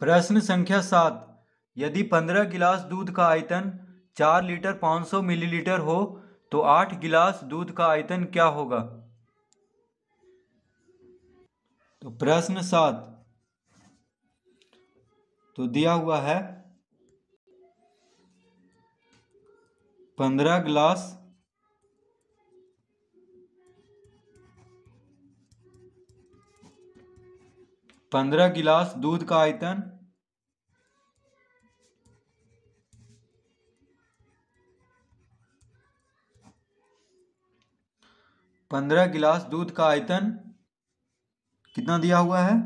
प्रश्न संख्या सात यदि पंद्रह गिलास दूध का आयतन चार लीटर पाँच सौ मिलीलीटर हो तो आठ गिलास दूध का आयतन क्या होगा तो प्रश्न सात तो दिया हुआ है पंद्रह गिलास पंद्रह गिलास दूध का आयतन पंद्रह गिलास दूध का आयतन कितना दिया हुआ है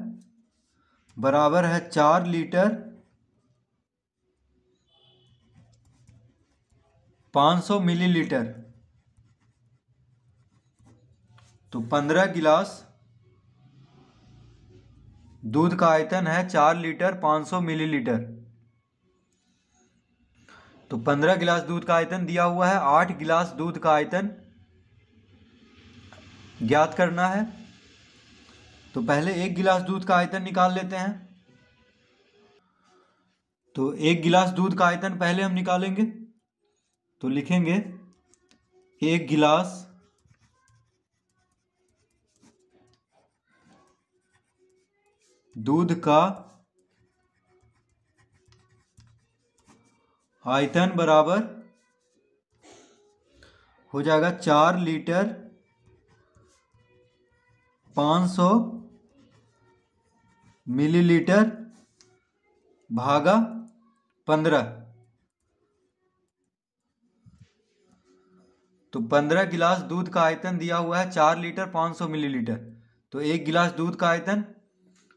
बराबर है चार लीटर पाँच सौ मिलीलीटर तो पंद्रह गिलास दूध का आयतन है चार लीटर पाँच सौ मिलीलीटर तो पंद्रह गिलास दूध का आयतन दिया हुआ है आठ गिलास दूध का आयतन ज्ञात करना है तो पहले एक गिलास दूध का आयतन निकाल लेते हैं तो एक गिलास दूध का आयतन पहले हम निकालेंगे तो लिखेंगे एक गिलास दूध का आयतन बराबर हो जाएगा चार लीटर पाँच सौ मिलीलीटर भागा पंद्रह तो पंद्रह गिलास दूध का आयतन दिया हुआ है चार लीटर पाँच सौ मिलीलीटर तो एक गिलास दूध का आयतन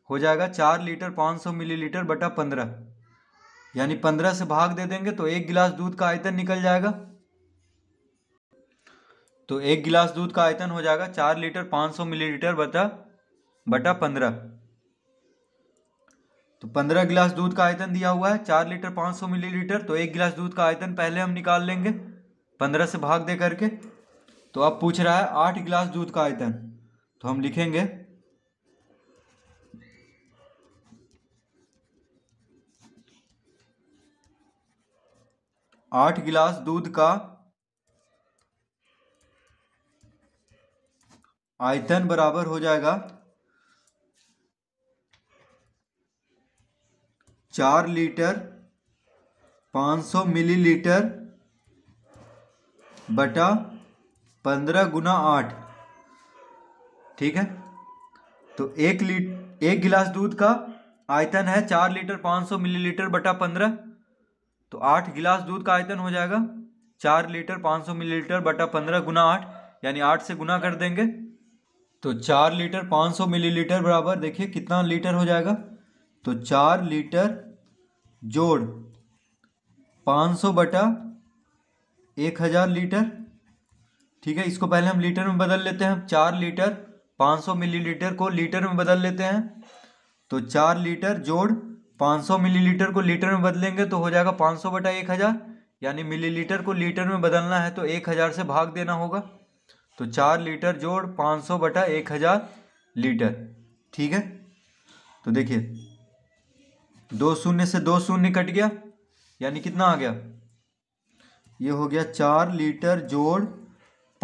हो जाएगा चार लीटर पाँच सौ मिलीलीटर बटा पंद्रह यानी पंद्रह से भाग दे देंगे तो एक गिलास दूध का आयतन निकल जाएगा तो एक गिलास दूध का आयतन हो जाएगा चार लीटर पाँच सौ मिलीलीटर बटा बटा पंद्रह तो पंद्रह गिलास दूध का आयतन दिया हुआ है चार लीटर पाँच सौ लीटर तो एक गिलास दूध का आयतन पहले हम निकाल लेंगे पंद्रह से भाग दे करके तो अब पूछ रहा है आठ गिलास दूध का आयतन तो हम लिखेंगे आठ गिलास दूध का आयतन बराबर हो जाएगा चार लीटर पाँच सौ मिलीलीटर बटा पंद्रह गुना आठ ठीक है तो एक लीट एक गिलास दूध का आयतन है चार लीटर पाँच सौ मिलीलीटर बटा पंद्रह तो आठ गिलास दूध का आयतन हो जाएगा चार लीटर पाँच सौ मिलीलीटर बटा पंद्रह गुना आठ यानी आठ से गुना कर देंगे तो चार लीटर पाँच सौ मिलीलीटर बराबर देखिए कितना लीटर हो जाएगा तो चार लीटर जोड़ पाँच सौ बटा एक हज़ार लीटर ठीक है इसको पहले हम लीटर में बदल लेते हैं चार लीटर पाँच सौ मिलीलीटर को लीटर में बदल लेते हैं तो चार लीटर जोड़ 500 मिलीलीटर को लीटर में बदलेंगे तो हो जाएगा 500 बटा एक हज़ार यानी मिलीलीटर को लीटर में बदलना है तो एक हज़ार से भाग देना होगा तो चार लीटर जोड़ 500 बटा एक हज़ार लीटर ठीक है तो देखिए दो शून्य से दो शून्य कट गया यानी कितना आ गया ये हो गया चार लीटर जोड़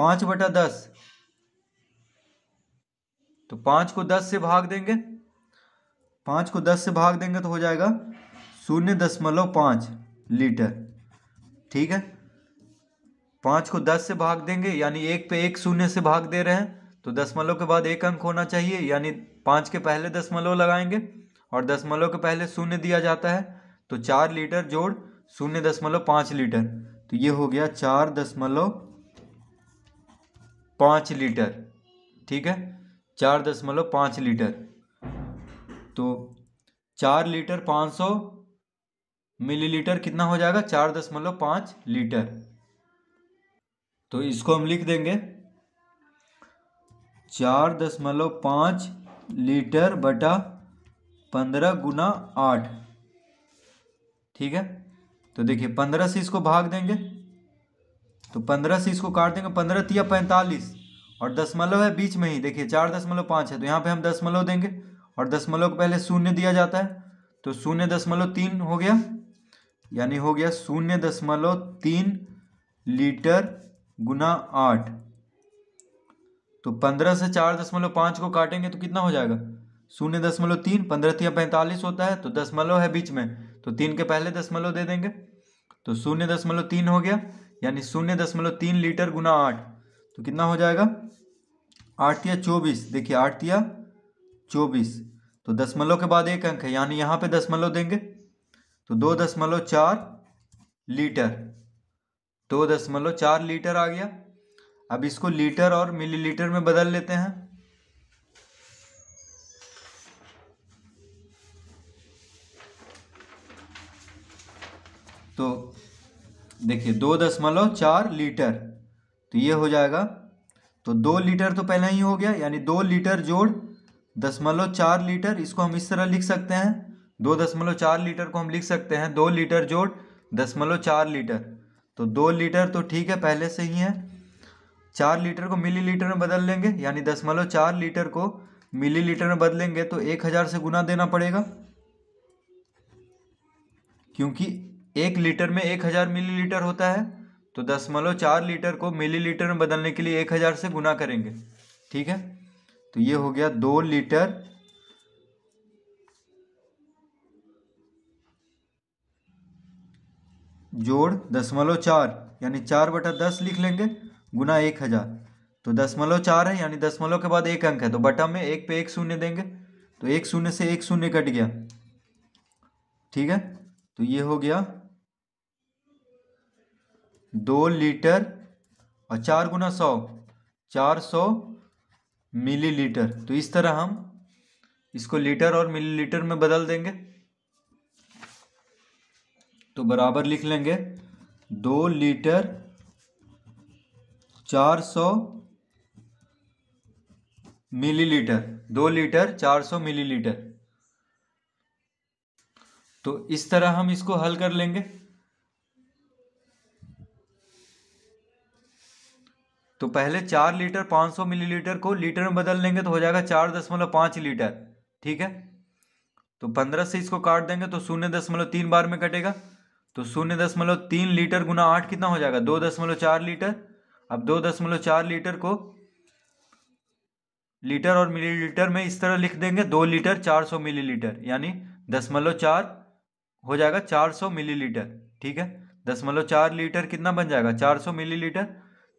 पाँच बटा दस तो पाँच को दस से भाग देंगे पाँच को दस से भाग देंगे तो हो जाएगा शून्य दशमलव पाँच लीटर ठीक है पाँच को दस से भाग देंगे यानी एक पे एक शून्य से भाग दे रहे हैं तो दशमलव के बाद एक अंक होना चाहिए यानी पाँच के पहले दशमलव लगाएंगे और दशमलव के पहले शून्य दिया जाता है तो चार लीटर जोड़ शून्य दशमलव पाँच लीटर तो ये हो गया चार दशमलव पाँच लीटर ठीक है चार दशमलव पाँच लीटर तो चार लीटर पाँच सौ मिलीलीटर कितना हो जाएगा चार दशमलव पाँच लीटर तो इसको हम लिख देंगे चार दशमलव पाँच लीटर बटा पंद्रह गुना आठ ठीक है तो देखिए पंद्रह से इसको भाग देंगे तो पंद्रह से इसको काट देंगे पंद्रह तिया पैंतालीस और दशमलव है बीच में ही देखिए चार दशमलव पाँच है तो यहाँ पे हम दशमलव देंगे और दशमलव को पहले शून्य दिया जाता है तो शून्य दशमलव तीन हो गया यानी हो गया शून्य दशमलव तीन लीटर गुना आठ तो पंद्रह से चार दशमलव पाँच को काटेंगे तो कितना हो जाएगा शून्य दशमलव तीन पंद्रह तीन पैंतालीस होता है तो दशमलव है बीच में तो तीन के पहले दशमलव दे देंगे तो शून्य दशमलव तीन हो गया यानी शून्य दशमलव तीन लीटर गुना आठ तो कितना हो जाएगा आठ या चौबीस देखिए आठ या चौबीस तो दशमलव के बाद एक अंक है यानी यहाँ पे दशमलव देंगे तो दो दशमलव चार लीटर दो दशमलव चार लीटर आ गया अब इसको लीटर और मिलीलीटर में बदल लेते हैं तो देखिए दो दशमलव चार लीटर तो ये हो जाएगा तो दो लीटर तो पहले ही हो गया यानी दो लीटर जोड़ दशमलव चार लीटर इसको हम इस तरह लिख सकते हैं दो दशमलव चार लीटर को हम लिख सकते हैं दो लीटर जोड़ दशमलव चार लीटर तो दो लीटर तो ठीक है पहले से ही है चार लीटर को मिली लीटर में बदल लेंगे यानी दशमलव चार लीटर को मिली लीटर में बदलेंगे तो एक हज़ार से गुना देना पड़ेगा क्योंकि एक लीटर में एक हज़ार मिली लीटर होता है तो दशमलव चार लीटर को मिली लीटर में बदलने के लिए एक हज़ार से गुना करेंगे ठीक है तो ये हो गया दो लीटर जोड़ दसमलव चार यानी चार बटा दस लिख लेंगे गुना एक हज़ार तो दसमलव चार है यानी दसमलव के बाद एक अंक है तो बटा में एक पे एक शून्य देंगे तो एक शून्य से एक शून्य कट गया ठीक है तो ये हो गया दो लीटर और चार गुना सौ चार सौ मिलीलीटर तो इस तरह हम इसको लीटर और मिलीलीटर में बदल देंगे तो बराबर लिख लेंगे दो लीटर चार सौ मिलीलीटर दो लीटर चार सौ मिलीलीटर तो इस तरह हम इसको हल कर लेंगे तो पहले चार लीटर पाँच सौ मिलीलीटर को लीटर में बदल लेंगे तो हो जाएगा चार दशमलव पाँच लीटर ठीक है तो पंद्रह से इसको काट देंगे तो शून्य दशमलव तीन बार में कटेगा तो शून्य दशमलव तीन लीटर गुना आठ कितना हो जाएगा दो दशमलव चार लीटर अब दो दशमलव चार लीटर को लीटर और मिलीलीटर में इस तरह लिख देंगे दो लीटर चार सौ मिलीलीटर यानी दशमलव चार हो जाएगा चार सौ मिलीलीटर ठीक है दशमलव चार लीटर कितना बन जाएगा चार सौ मिलीलीटर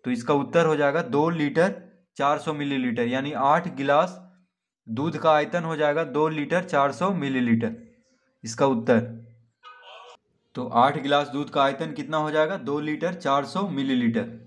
तो इसका उत्तर हो जाएगा दो लीटर चार सौ मिलीलीटर यानी आठ गिलास दूध का आयतन हो जाएगा दो लीटर चार सौ मिलीलीटर इसका उत्तर तो आठ गिलास दूध का आयतन कितना हो जाएगा दो लीटर चार सौ मिलीलीटर